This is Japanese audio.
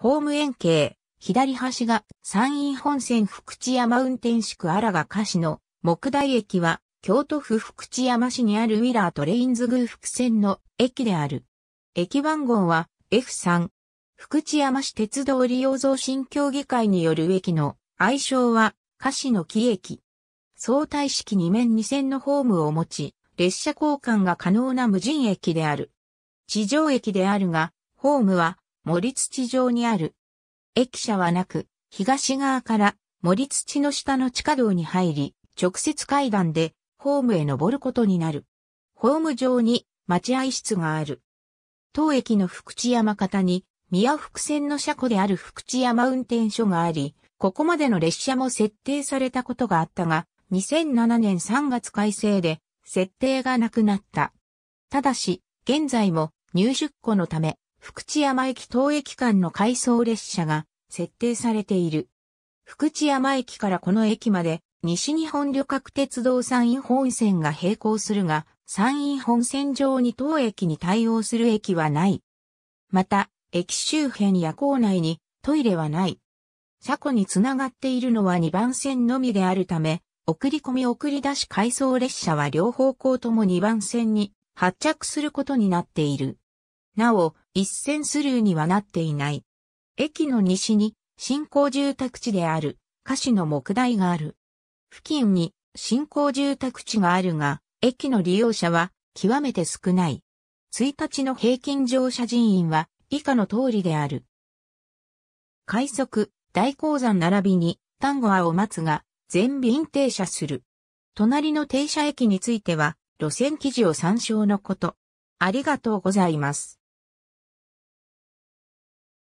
ホーム円形、左端が山陰本線福知山運転宿荒賀菓子の木台駅は京都府福知山市にあるウィラートレインズ宮福線の駅である。駅番号は F3。福知山市鉄道利用増進協議会による駅の愛称は菓子の木駅。相対式2面2線のホームを持ち、列車交換が可能な無人駅である。地上駅であるが、ホームは森土上にある。駅舎はなく、東側から森土の下の地下道に入り、直接階段でホームへ登ることになる。ホーム上に待合室がある。当駅の福知山方に、宮福線の車庫である福知山運転所があり、ここまでの列車も設定されたことがあったが、2007年3月改正で設定がなくなった。ただし、現在も入出庫のため、福知山駅当駅間の回送列車が設定されている。福知山駅からこの駅まで西日本旅客鉄道山陰本線が並行するが、山陰本線上に当駅に対応する駅はない。また、駅周辺や構内にトイレはない。車庫につながっているのは2番線のみであるため、送り込み送り出し回送列車は両方向とも2番線に発着することになっている。なお、一線スルーにはなっていない。駅の西に、新興住宅地である、歌詞の木台がある。付近に、新興住宅地があるが、駅の利用者は、極めて少ない。1日の平均乗車人員は、以下の通りである。快速、大鉱山並びに、単語アを待つが、全便停車する。隣の停車駅については、路線記事を参照のこと。ありがとうございます。